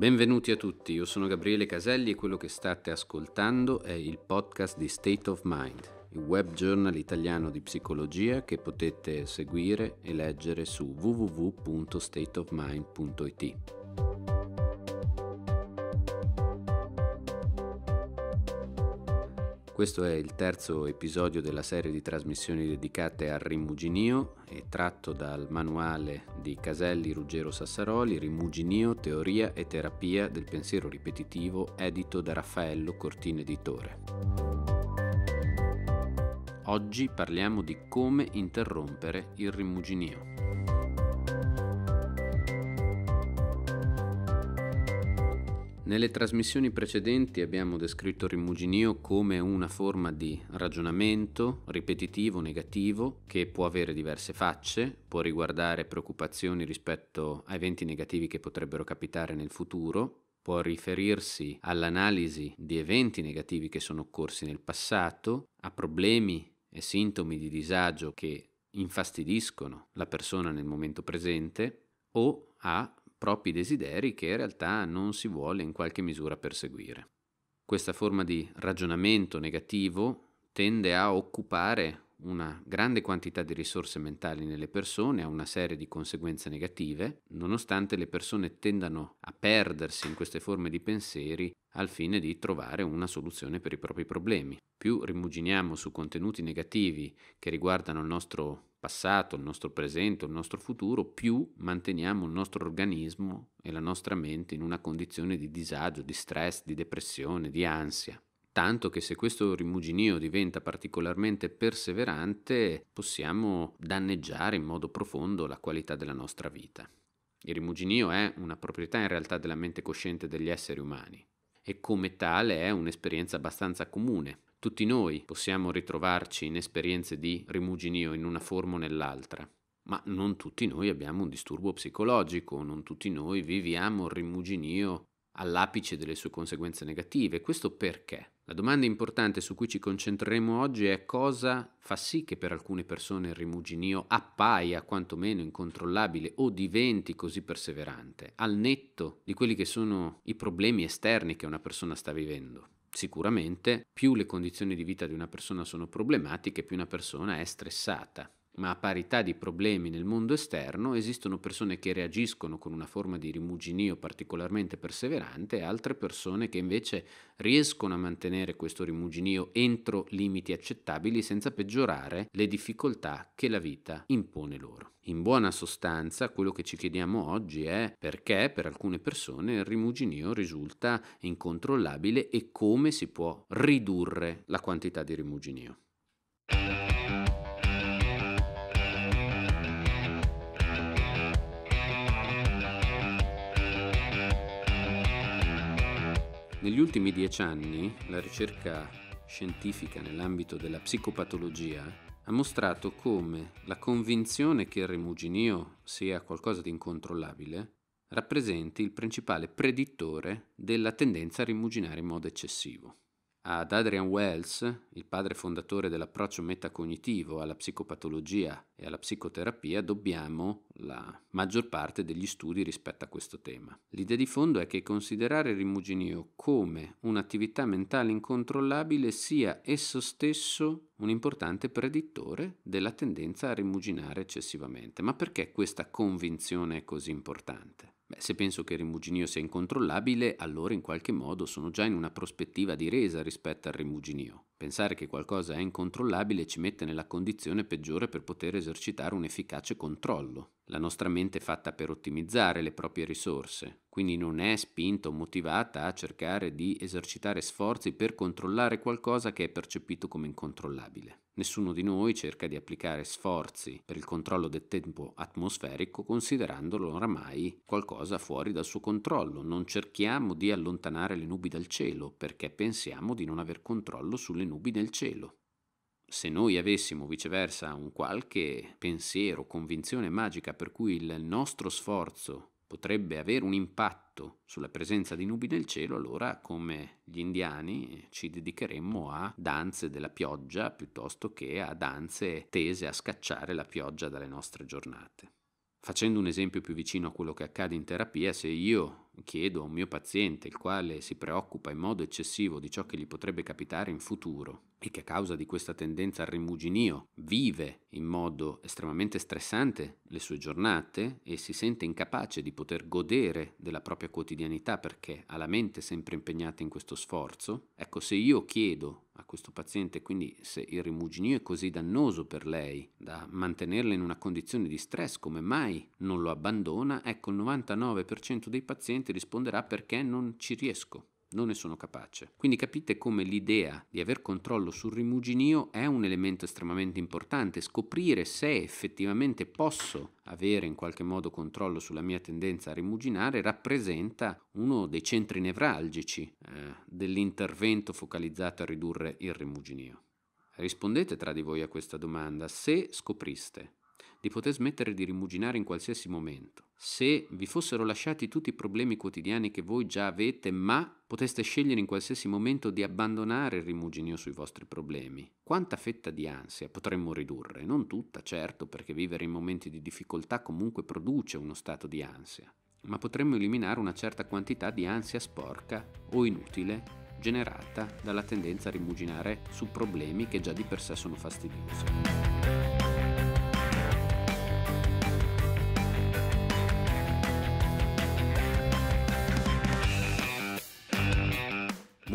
Benvenuti a tutti, io sono Gabriele Caselli e quello che state ascoltando è il podcast di State of Mind, il web journal italiano di psicologia che potete seguire e leggere su www.stateofmind.it. Questo è il terzo episodio della serie di trasmissioni dedicate al rimuginio e tratto dal manuale di Caselli Ruggero Sassaroli, Rimuginio, teoria e terapia del pensiero ripetitivo, edito da Raffaello Cortine Editore. Oggi parliamo di come interrompere il rimuginio. Nelle trasmissioni precedenti abbiamo descritto il rimuginio come una forma di ragionamento ripetitivo, negativo, che può avere diverse facce, può riguardare preoccupazioni rispetto a eventi negativi che potrebbero capitare nel futuro, può riferirsi all'analisi di eventi negativi che sono occorsi nel passato, a problemi e sintomi di disagio che infastidiscono la persona nel momento presente o a propri desideri che in realtà non si vuole in qualche misura perseguire. Questa forma di ragionamento negativo tende a occupare una grande quantità di risorse mentali nelle persone ha una serie di conseguenze negative, nonostante le persone tendano a perdersi in queste forme di pensieri al fine di trovare una soluzione per i propri problemi. Più rimuginiamo su contenuti negativi che riguardano il nostro passato, il nostro presente, il nostro futuro, più manteniamo il nostro organismo e la nostra mente in una condizione di disagio, di stress, di depressione, di ansia tanto che se questo rimuginio diventa particolarmente perseverante possiamo danneggiare in modo profondo la qualità della nostra vita. Il rimuginio è una proprietà in realtà della mente cosciente degli esseri umani e come tale è un'esperienza abbastanza comune. Tutti noi possiamo ritrovarci in esperienze di rimuginio in una forma o nell'altra, ma non tutti noi abbiamo un disturbo psicologico, non tutti noi viviamo il rimuginio all'apice delle sue conseguenze negative. Questo perché? La domanda importante su cui ci concentreremo oggi è cosa fa sì che per alcune persone il rimuginio appaia quantomeno incontrollabile o diventi così perseverante, al netto di quelli che sono i problemi esterni che una persona sta vivendo. Sicuramente più le condizioni di vita di una persona sono problematiche, più una persona è stressata ma a parità di problemi nel mondo esterno esistono persone che reagiscono con una forma di rimuginio particolarmente perseverante e altre persone che invece riescono a mantenere questo rimuginio entro limiti accettabili senza peggiorare le difficoltà che la vita impone loro. In buona sostanza, quello che ci chiediamo oggi è perché per alcune persone il rimuginio risulta incontrollabile e come si può ridurre la quantità di rimuginio. Negli ultimi dieci anni la ricerca scientifica nell'ambito della psicopatologia ha mostrato come la convinzione che il rimuginio sia qualcosa di incontrollabile rappresenti il principale predittore della tendenza a rimuginare in modo eccessivo. Ad Adrian Wells, il padre fondatore dell'approccio metacognitivo alla psicopatologia e alla psicoterapia, dobbiamo la maggior parte degli studi rispetto a questo tema. L'idea di fondo è che considerare il rimuginio come un'attività mentale incontrollabile sia esso stesso un importante predittore della tendenza a rimuginare eccessivamente. Ma perché questa convinzione è così importante? Beh, se penso che il rimuginio sia incontrollabile, allora in qualche modo sono già in una prospettiva di resa rispetto al rimuginio. Pensare che qualcosa è incontrollabile ci mette nella condizione peggiore per poter esercitare un efficace controllo. La nostra mente è fatta per ottimizzare le proprie risorse, quindi non è spinta o motivata a cercare di esercitare sforzi per controllare qualcosa che è percepito come incontrollabile. Nessuno di noi cerca di applicare sforzi per il controllo del tempo atmosferico considerandolo oramai qualcosa fuori dal suo controllo. Non cerchiamo di allontanare le nubi dal cielo perché pensiamo di non aver controllo sulle nubi nel cielo. Se noi avessimo viceversa un qualche pensiero, convinzione magica per cui il nostro sforzo potrebbe avere un impatto sulla presenza di nubi nel cielo, allora come gli indiani eh, ci dedicheremmo a danze della pioggia piuttosto che a danze tese a scacciare la pioggia dalle nostre giornate. Facendo un esempio più vicino a quello che accade in terapia, se io chiedo a un mio paziente, il quale si preoccupa in modo eccessivo di ciò che gli potrebbe capitare in futuro e che a causa di questa tendenza al rimuginio vive in modo estremamente stressante le sue giornate e si sente incapace di poter godere della propria quotidianità perché ha la mente sempre impegnata in questo sforzo, ecco se io chiedo a questo paziente, quindi se il rimuginio è così dannoso per lei da mantenerla in una condizione di stress, come mai non lo abbandona? Ecco, il 99% dei pazienti risponderà perché non ci riesco non ne sono capace. Quindi capite come l'idea di aver controllo sul rimuginio è un elemento estremamente importante, scoprire se effettivamente posso avere in qualche modo controllo sulla mia tendenza a rimuginare rappresenta uno dei centri nevralgici eh, dell'intervento focalizzato a ridurre il rimuginio. Rispondete tra di voi a questa domanda se scopriste di poter smettere di rimuginare in qualsiasi momento se vi fossero lasciati tutti i problemi quotidiani che voi già avete, ma poteste scegliere in qualsiasi momento di abbandonare il rimuginio sui vostri problemi, quanta fetta di ansia potremmo ridurre? Non tutta, certo, perché vivere in momenti di difficoltà comunque produce uno stato di ansia, ma potremmo eliminare una certa quantità di ansia sporca o inutile generata dalla tendenza a rimuginare su problemi che già di per sé sono fastidiosi.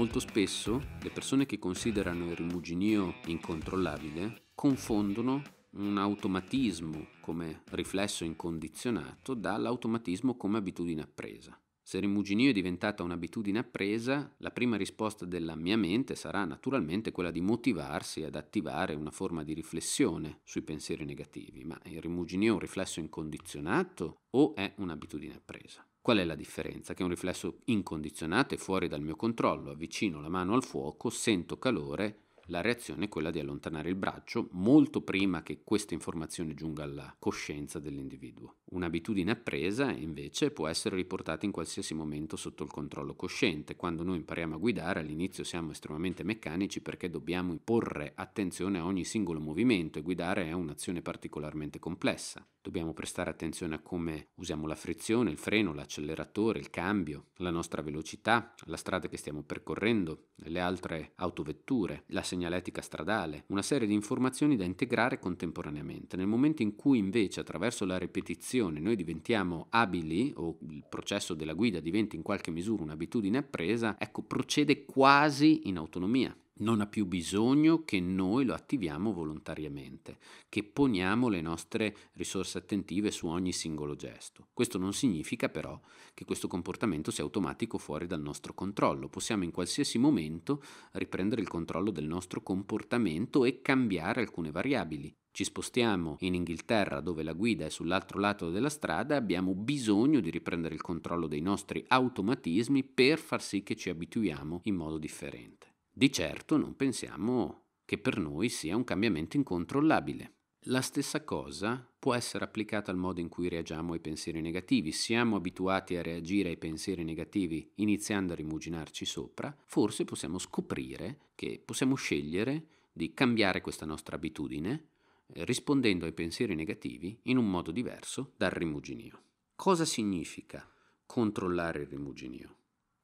Molto spesso le persone che considerano il rimuginio incontrollabile confondono un automatismo come riflesso incondizionato dall'automatismo come abitudine appresa. Se il rimuginio è diventata un'abitudine appresa, la prima risposta della mia mente sarà naturalmente quella di motivarsi ad attivare una forma di riflessione sui pensieri negativi, ma il rimuginio è un riflesso incondizionato o è un'abitudine appresa? Qual è la differenza? Che è un riflesso incondizionato e fuori dal mio controllo. Avvicino la mano al fuoco, sento calore, la reazione è quella di allontanare il braccio molto prima che questa informazione giunga alla coscienza dell'individuo. Un'abitudine appresa, invece, può essere riportata in qualsiasi momento sotto il controllo cosciente. Quando noi impariamo a guidare, all'inizio siamo estremamente meccanici perché dobbiamo porre attenzione a ogni singolo movimento e guidare è un'azione particolarmente complessa. Dobbiamo prestare attenzione a come usiamo la frizione, il freno, l'acceleratore, il cambio, la nostra velocità, la strada che stiamo percorrendo, le altre autovetture, la sensazione segnaletica stradale, una serie di informazioni da integrare contemporaneamente. Nel momento in cui invece attraverso la ripetizione noi diventiamo abili o il processo della guida diventa in qualche misura un'abitudine appresa, ecco procede quasi in autonomia non ha più bisogno che noi lo attiviamo volontariamente, che poniamo le nostre risorse attentive su ogni singolo gesto. Questo non significa però che questo comportamento sia automatico fuori dal nostro controllo. Possiamo in qualsiasi momento riprendere il controllo del nostro comportamento e cambiare alcune variabili. Ci spostiamo in Inghilterra dove la guida è sull'altro lato della strada, abbiamo bisogno di riprendere il controllo dei nostri automatismi per far sì che ci abituiamo in modo differente. Di certo non pensiamo che per noi sia un cambiamento incontrollabile. La stessa cosa può essere applicata al modo in cui reagiamo ai pensieri negativi. Siamo abituati a reagire ai pensieri negativi iniziando a rimuginarci sopra, forse possiamo scoprire che possiamo scegliere di cambiare questa nostra abitudine eh, rispondendo ai pensieri negativi in un modo diverso dal rimuginio. Cosa significa controllare il rimuginio?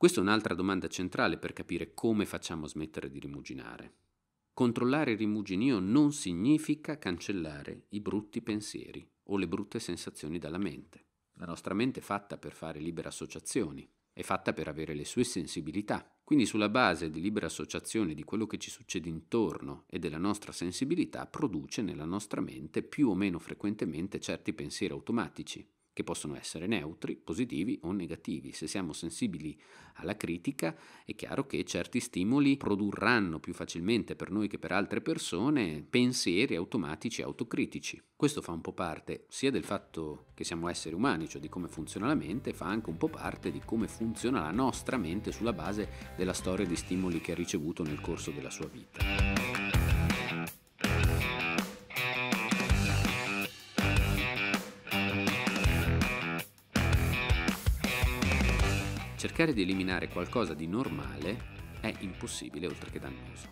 Questa è un'altra domanda centrale per capire come facciamo smettere di rimuginare. Controllare il rimuginio non significa cancellare i brutti pensieri o le brutte sensazioni dalla mente. La nostra mente è fatta per fare libere associazioni, è fatta per avere le sue sensibilità. Quindi sulla base di libera associazione di quello che ci succede intorno e della nostra sensibilità produce nella nostra mente più o meno frequentemente certi pensieri automatici, che possono essere neutri, positivi o negativi. Se siamo sensibili alla critica, è chiaro che certi stimoli produrranno più facilmente per noi che per altre persone pensieri automatici e autocritici. Questo fa un po' parte sia del fatto che siamo esseri umani, cioè di come funziona la mente, fa anche un po' parte di come funziona la nostra mente sulla base della storia di stimoli che ha ricevuto nel corso della sua vita. cercare di eliminare qualcosa di normale è impossibile oltre che dannoso.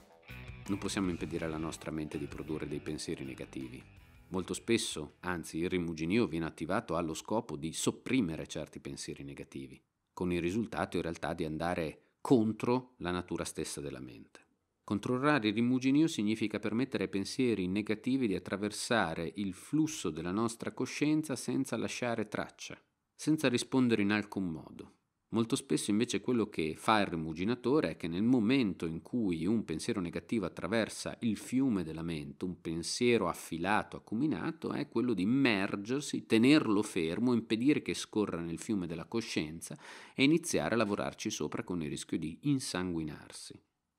Non possiamo impedire alla nostra mente di produrre dei pensieri negativi. Molto spesso, anzi, il rimuginio viene attivato allo scopo di sopprimere certi pensieri negativi, con il risultato in realtà di andare contro la natura stessa della mente. Controllare il rimuginio significa permettere ai pensieri negativi di attraversare il flusso della nostra coscienza senza lasciare traccia, senza rispondere in alcun modo, Molto spesso invece quello che fa il rimuginatore è che nel momento in cui un pensiero negativo attraversa il fiume della mente, un pensiero affilato, acuminato, è quello di immergersi, tenerlo fermo, impedire che scorra nel fiume della coscienza e iniziare a lavorarci sopra con il rischio di insanguinarsi.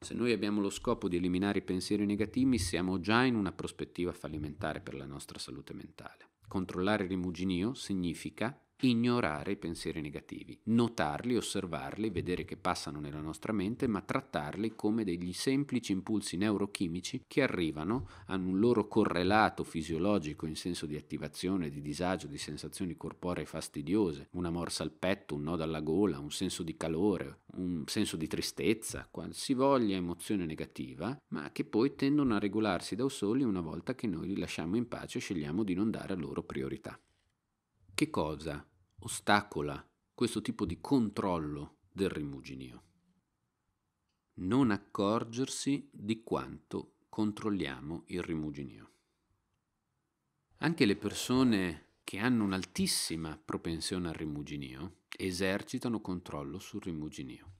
Se noi abbiamo lo scopo di eliminare i pensieri negativi, siamo già in una prospettiva fallimentare per la nostra salute mentale. Controllare il rimuginio significa ignorare i pensieri negativi, notarli, osservarli, vedere che passano nella nostra mente, ma trattarli come degli semplici impulsi neurochimici che arrivano, hanno un loro correlato fisiologico in senso di attivazione, di disagio, di sensazioni corporee fastidiose, una morsa al petto, un nodo alla gola, un senso di calore, un senso di tristezza, qualsivoglia emozione negativa, ma che poi tendono a regolarsi da soli una volta che noi li lasciamo in pace e scegliamo di non dare a loro priorità. Che cosa ostacola questo tipo di controllo del rimuginio. Non accorgersi di quanto controlliamo il rimuginio. Anche le persone che hanno un'altissima propensione al rimuginio esercitano controllo sul rimuginio.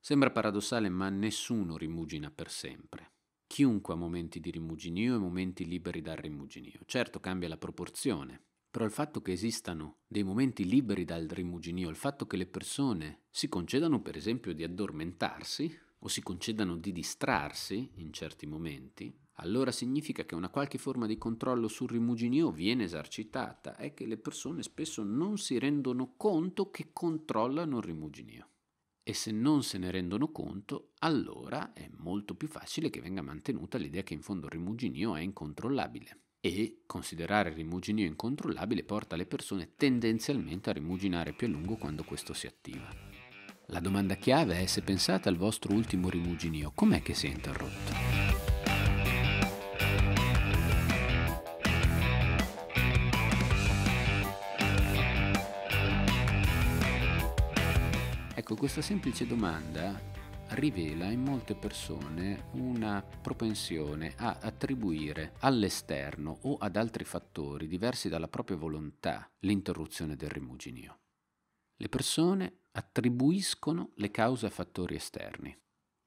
Sembra paradossale, ma nessuno rimugina per sempre. Chiunque ha momenti di rimuginio e momenti liberi dal rimuginio. Certo cambia la proporzione, però il fatto che esistano dei momenti liberi dal rimuginio, il fatto che le persone si concedano per esempio di addormentarsi o si concedano di distrarsi in certi momenti, allora significa che una qualche forma di controllo sul rimuginio viene esercitata e che le persone spesso non si rendono conto che controllano il rimuginio. E se non se ne rendono conto, allora è molto più facile che venga mantenuta l'idea che in fondo il rimuginio è incontrollabile e considerare il rimuginio incontrollabile porta le persone tendenzialmente a rimuginare più a lungo quando questo si attiva. La domanda chiave è se pensate al vostro ultimo rimuginio, com'è che si è interrotto? Ecco, questa semplice domanda rivela in molte persone una propensione a attribuire all'esterno o ad altri fattori diversi dalla propria volontà l'interruzione del rimuginio. Le persone attribuiscono le cause a fattori esterni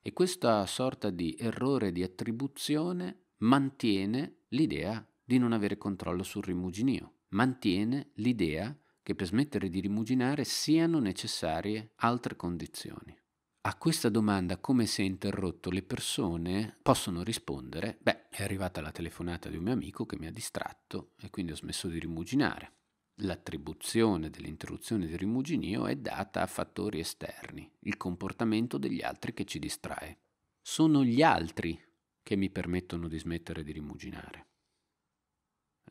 e questa sorta di errore di attribuzione mantiene l'idea di non avere controllo sul rimuginio, mantiene l'idea che per smettere di rimuginare siano necessarie altre condizioni. A questa domanda, come si è interrotto, le persone possono rispondere, beh, è arrivata la telefonata di un mio amico che mi ha distratto e quindi ho smesso di rimuginare. L'attribuzione dell'interruzione del rimuginio è data a fattori esterni, il comportamento degli altri che ci distrae. Sono gli altri che mi permettono di smettere di rimuginare.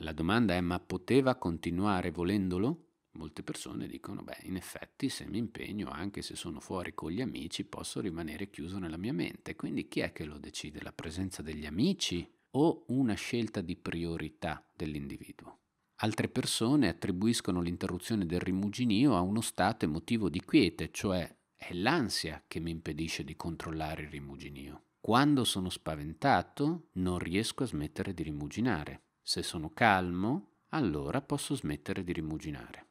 La domanda è ma poteva continuare volendolo? molte persone dicono, beh, in effetti se mi impegno, anche se sono fuori con gli amici, posso rimanere chiuso nella mia mente. Quindi chi è che lo decide? La presenza degli amici o una scelta di priorità dell'individuo? Altre persone attribuiscono l'interruzione del rimuginio a uno stato emotivo di quiete, cioè è l'ansia che mi impedisce di controllare il rimuginio. Quando sono spaventato non riesco a smettere di rimuginare. Se sono calmo, allora posso smettere di rimuginare.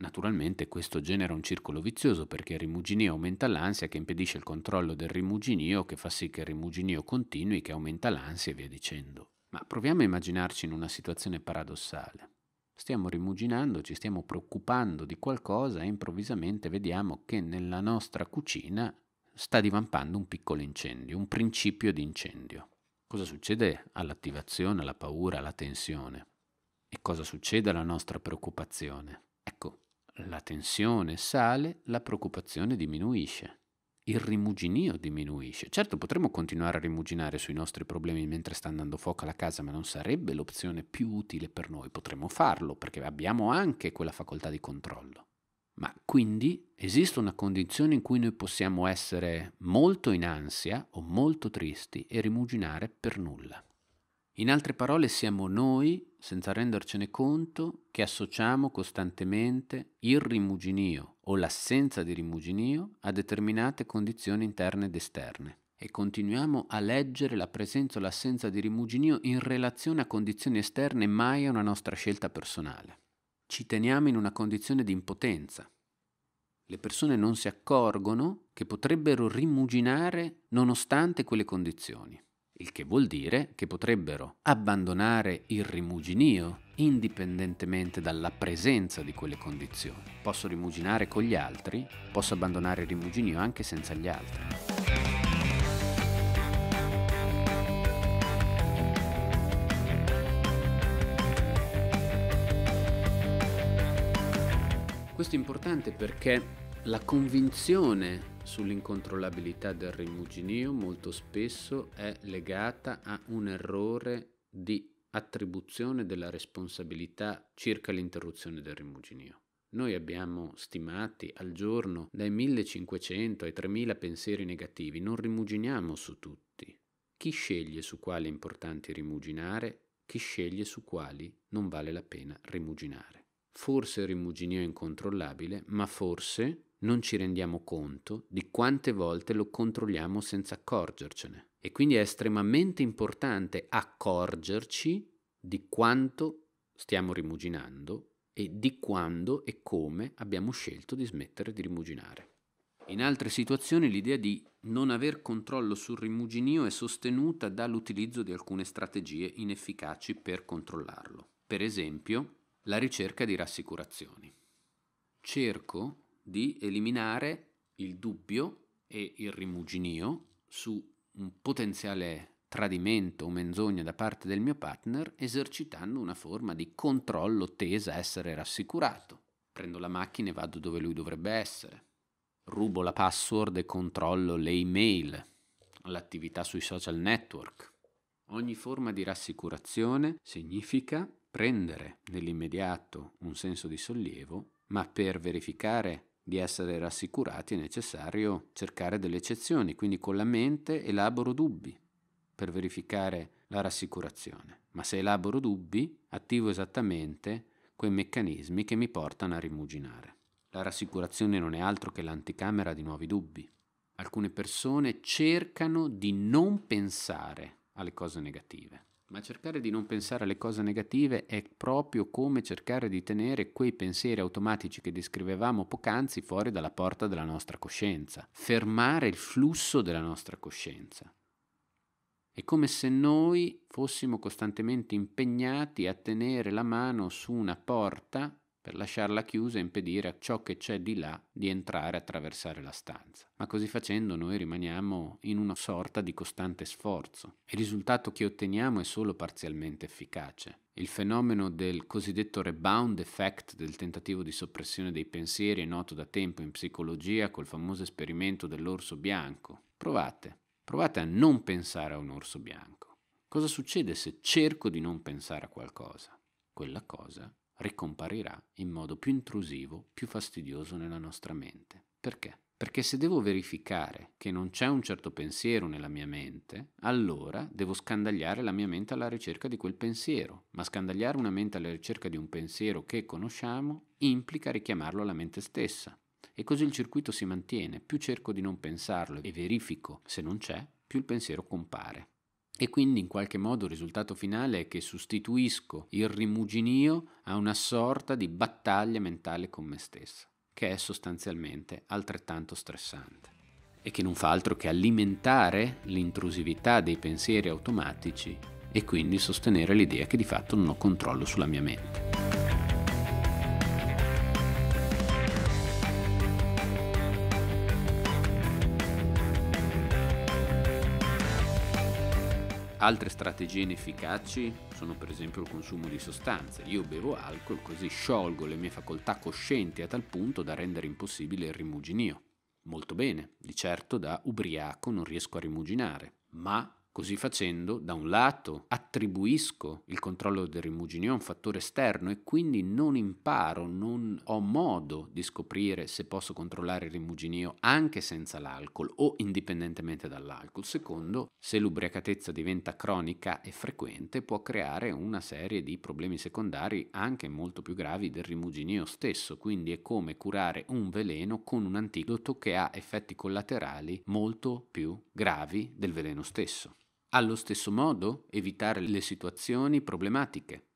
Naturalmente questo genera un circolo vizioso perché il rimuginio aumenta l'ansia che impedisce il controllo del rimuginio che fa sì che il rimuginio continui che aumenta l'ansia e via dicendo. Ma proviamo a immaginarci in una situazione paradossale. Stiamo rimuginando, ci stiamo preoccupando di qualcosa e improvvisamente vediamo che nella nostra cucina sta divampando un piccolo incendio, un principio di incendio. Cosa succede all'attivazione, alla paura, alla tensione? E cosa succede alla nostra preoccupazione? Ecco, la tensione sale, la preoccupazione diminuisce, il rimuginio diminuisce. Certo potremmo continuare a rimuginare sui nostri problemi mentre sta andando fuoco alla casa, ma non sarebbe l'opzione più utile per noi, potremmo farlo perché abbiamo anche quella facoltà di controllo. Ma quindi esiste una condizione in cui noi possiamo essere molto in ansia o molto tristi e rimuginare per nulla. In altre parole siamo noi, senza rendercene conto, che associamo costantemente il rimuginio o l'assenza di rimuginio a determinate condizioni interne ed esterne e continuiamo a leggere la presenza o l'assenza di rimuginio in relazione a condizioni esterne mai a una nostra scelta personale. Ci teniamo in una condizione di impotenza. Le persone non si accorgono che potrebbero rimuginare nonostante quelle condizioni il che vuol dire che potrebbero abbandonare il rimuginio indipendentemente dalla presenza di quelle condizioni. Posso rimuginare con gli altri, posso abbandonare il rimuginio anche senza gli altri. Questo è importante perché la convinzione sull'incontrollabilità del rimuginio molto spesso è legata a un errore di attribuzione della responsabilità circa l'interruzione del rimuginio. Noi abbiamo stimati al giorno dai 1500 ai 3000 pensieri negativi, non rimuginiamo su tutti. Chi sceglie su quali è importante rimuginare, chi sceglie su quali non vale la pena rimuginare. Forse il rimuginio è incontrollabile, ma forse non ci rendiamo conto di quante volte lo controlliamo senza accorgercene. E quindi è estremamente importante accorgerci di quanto stiamo rimuginando e di quando e come abbiamo scelto di smettere di rimuginare. In altre situazioni l'idea di non aver controllo sul rimuginio è sostenuta dall'utilizzo di alcune strategie inefficaci per controllarlo. Per esempio, la ricerca di rassicurazioni. Cerco di eliminare il dubbio e il rimuginio su un potenziale tradimento o menzogna da parte del mio partner esercitando una forma di controllo tesa a essere rassicurato. Prendo la macchina e vado dove lui dovrebbe essere. Rubo la password e controllo le email, l'attività sui social network. Ogni forma di rassicurazione significa prendere nell'immediato un senso di sollievo, ma per verificare di essere rassicurati è necessario cercare delle eccezioni, quindi con la mente elaboro dubbi per verificare la rassicurazione, ma se elaboro dubbi attivo esattamente quei meccanismi che mi portano a rimuginare. La rassicurazione non è altro che l'anticamera di nuovi dubbi. Alcune persone cercano di non pensare alle cose negative ma cercare di non pensare alle cose negative è proprio come cercare di tenere quei pensieri automatici che descrivevamo poc'anzi fuori dalla porta della nostra coscienza, fermare il flusso della nostra coscienza. È come se noi fossimo costantemente impegnati a tenere la mano su una porta per lasciarla chiusa e impedire a ciò che c'è di là di entrare e attraversare la stanza. Ma così facendo noi rimaniamo in una sorta di costante sforzo. Il risultato che otteniamo è solo parzialmente efficace. Il fenomeno del cosiddetto rebound effect, del tentativo di soppressione dei pensieri, è noto da tempo in psicologia col famoso esperimento dell'orso bianco. Provate, provate a non pensare a un orso bianco. Cosa succede se cerco di non pensare a qualcosa? Quella cosa ricomparirà in modo più intrusivo, più fastidioso nella nostra mente. Perché? Perché se devo verificare che non c'è un certo pensiero nella mia mente, allora devo scandagliare la mia mente alla ricerca di quel pensiero. Ma scandagliare una mente alla ricerca di un pensiero che conosciamo implica richiamarlo alla mente stessa. E così il circuito si mantiene. Più cerco di non pensarlo e verifico se non c'è, più il pensiero compare. E quindi in qualche modo il risultato finale è che sostituisco il rimuginio a una sorta di battaglia mentale con me stessa, che è sostanzialmente altrettanto stressante e che non fa altro che alimentare l'intrusività dei pensieri automatici e quindi sostenere l'idea che di fatto non ho controllo sulla mia mente. Altre strategie inefficaci sono per esempio il consumo di sostanze. Io bevo alcol così sciolgo le mie facoltà coscienti a tal punto da rendere impossibile il rimuginio. Molto bene, di certo da ubriaco non riesco a rimuginare, ma Così facendo, da un lato, attribuisco il controllo del rimuginio a un fattore esterno e quindi non imparo, non ho modo di scoprire se posso controllare il rimuginio anche senza l'alcol o indipendentemente dall'alcol. Secondo, se l'ubriacatezza diventa cronica e frequente può creare una serie di problemi secondari anche molto più gravi del rimuginio stesso, quindi è come curare un veleno con un antidoto che ha effetti collaterali molto più gravi del veleno stesso. Allo stesso modo, evitare le situazioni problematiche.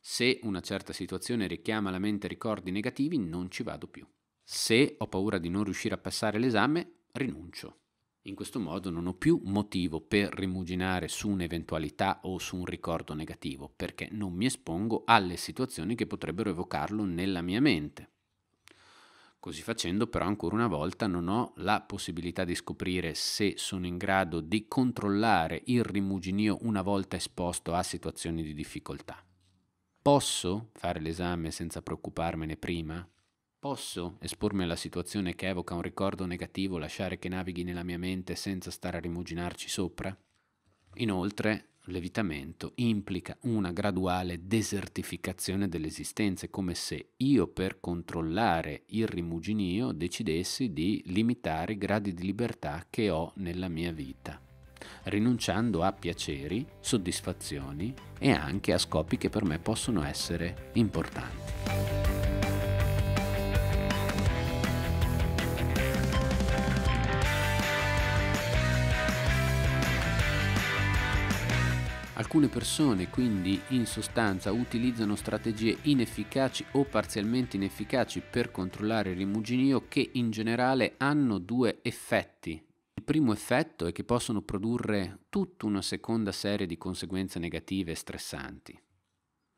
Se una certa situazione richiama alla mente ricordi negativi, non ci vado più. Se ho paura di non riuscire a passare l'esame, rinuncio. In questo modo non ho più motivo per rimuginare su un'eventualità o su un ricordo negativo, perché non mi espongo alle situazioni che potrebbero evocarlo nella mia mente. Così facendo però ancora una volta non ho la possibilità di scoprire se sono in grado di controllare il rimuginio una volta esposto a situazioni di difficoltà. Posso fare l'esame senza preoccuparmene prima? Posso espormi alla situazione che evoca un ricordo negativo, lasciare che navighi nella mia mente senza stare a rimuginarci sopra? Inoltre, levitamento implica una graduale desertificazione dell'esistenza, come se io per controllare il rimuginio decidessi di limitare i gradi di libertà che ho nella mia vita, rinunciando a piaceri, soddisfazioni e anche a scopi che per me possono essere importanti. Alcune persone quindi in sostanza utilizzano strategie inefficaci o parzialmente inefficaci per controllare il rimuginio che in generale hanno due effetti. Il primo effetto è che possono produrre tutta una seconda serie di conseguenze negative e stressanti.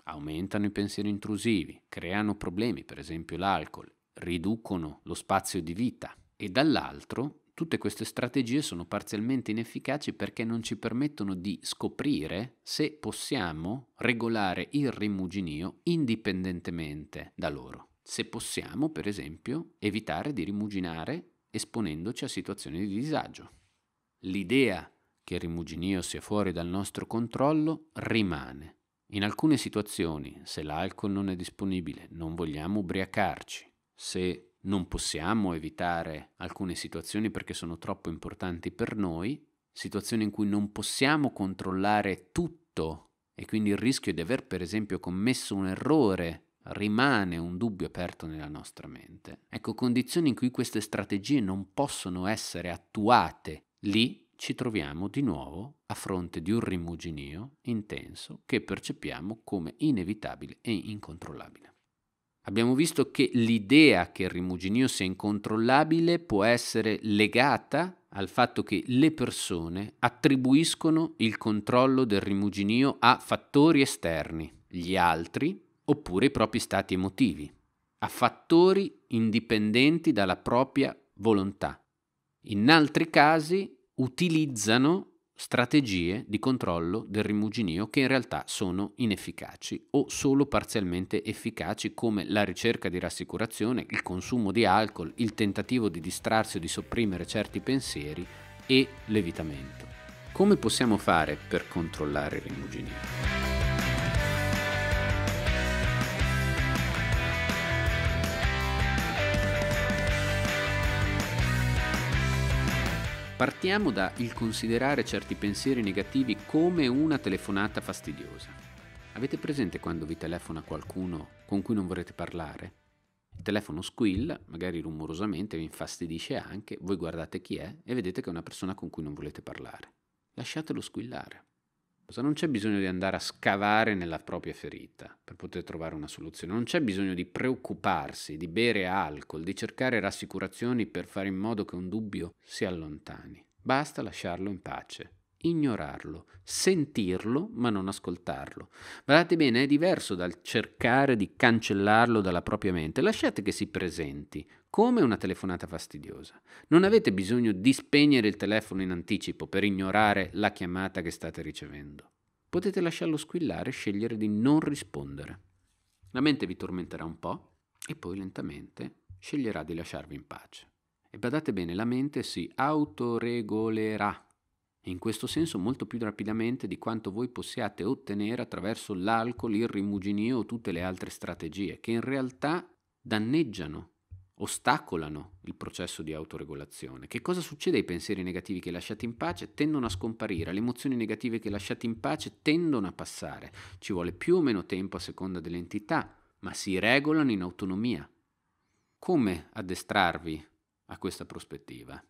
Aumentano i pensieri intrusivi, creano problemi, per esempio l'alcol, riducono lo spazio di vita e dall'altro tutte queste strategie sono parzialmente inefficaci perché non ci permettono di scoprire se possiamo regolare il rimuginio indipendentemente da loro. Se possiamo, per esempio, evitare di rimuginare esponendoci a situazioni di disagio. L'idea che il rimuginio sia fuori dal nostro controllo rimane. In alcune situazioni, se l'alcol non è disponibile, non vogliamo ubriacarci, se non possiamo evitare alcune situazioni perché sono troppo importanti per noi, situazioni in cui non possiamo controllare tutto e quindi il rischio di aver per esempio commesso un errore rimane un dubbio aperto nella nostra mente. Ecco, condizioni in cui queste strategie non possono essere attuate, lì ci troviamo di nuovo a fronte di un rimuginio intenso che percepiamo come inevitabile e incontrollabile. Abbiamo visto che l'idea che il rimuginio sia incontrollabile può essere legata al fatto che le persone attribuiscono il controllo del rimuginio a fattori esterni, gli altri oppure i propri stati emotivi, a fattori indipendenti dalla propria volontà. In altri casi utilizzano strategie di controllo del rimuginio che in realtà sono inefficaci o solo parzialmente efficaci come la ricerca di rassicurazione, il consumo di alcol, il tentativo di distrarsi o di sopprimere certi pensieri e l'evitamento. Come possiamo fare per controllare il rimuginio? Partiamo da il considerare certi pensieri negativi come una telefonata fastidiosa. Avete presente quando vi telefona qualcuno con cui non vorrete parlare? Il telefono squilla, magari rumorosamente, vi infastidisce anche, voi guardate chi è e vedete che è una persona con cui non volete parlare. Lasciatelo squillare. Non c'è bisogno di andare a scavare nella propria ferita per poter trovare una soluzione, non c'è bisogno di preoccuparsi, di bere alcol, di cercare rassicurazioni per fare in modo che un dubbio si allontani. Basta lasciarlo in pace ignorarlo, sentirlo ma non ascoltarlo. Guardate bene, è diverso dal cercare di cancellarlo dalla propria mente. Lasciate che si presenti come una telefonata fastidiosa. Non avete bisogno di spegnere il telefono in anticipo per ignorare la chiamata che state ricevendo. Potete lasciarlo squillare e scegliere di non rispondere. La mente vi tormenterà un po' e poi lentamente sceglierà di lasciarvi in pace. E badate bene, la mente si autoregolerà in questo senso molto più rapidamente di quanto voi possiate ottenere attraverso l'alcol, il rimuginio o tutte le altre strategie, che in realtà danneggiano, ostacolano il processo di autoregolazione. Che cosa succede ai pensieri negativi che lasciate in pace? Tendono a scomparire, le emozioni negative che lasciate in pace tendono a passare. Ci vuole più o meno tempo a seconda dell'entità, ma si regolano in autonomia. Come addestrarvi a questa prospettiva?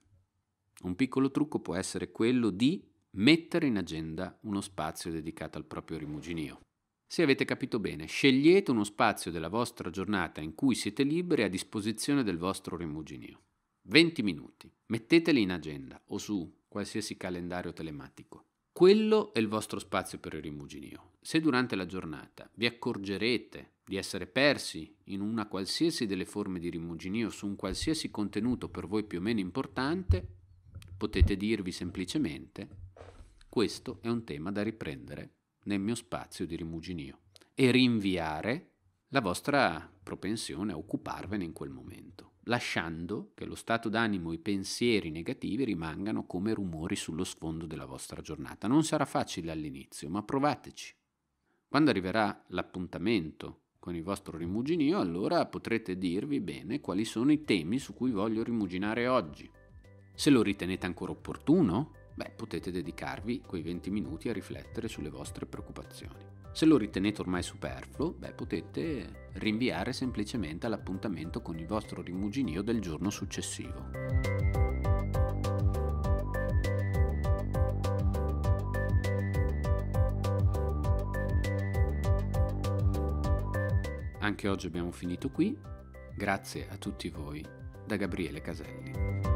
Un piccolo trucco può essere quello di mettere in agenda uno spazio dedicato al proprio rimuginio. Se avete capito bene, scegliete uno spazio della vostra giornata in cui siete liberi a disposizione del vostro rimuginio. 20 minuti. Metteteli in agenda o su qualsiasi calendario telematico. Quello è il vostro spazio per il rimuginio. Se durante la giornata vi accorgerete di essere persi in una qualsiasi delle forme di rimuginio su un qualsiasi contenuto per voi più o meno importante, potete dirvi semplicemente questo è un tema da riprendere nel mio spazio di rimuginio e rinviare la vostra propensione a occuparvene in quel momento, lasciando che lo stato d'animo e i pensieri negativi rimangano come rumori sullo sfondo della vostra giornata. Non sarà facile all'inizio, ma provateci. Quando arriverà l'appuntamento con il vostro rimuginio, allora potrete dirvi bene quali sono i temi su cui voglio rimuginare oggi. Se lo ritenete ancora opportuno, beh, potete dedicarvi quei 20 minuti a riflettere sulle vostre preoccupazioni. Se lo ritenete ormai superfluo, beh, potete rinviare semplicemente all'appuntamento con il vostro rimuginio del giorno successivo. Anche oggi abbiamo finito qui. Grazie a tutti voi da Gabriele Caselli.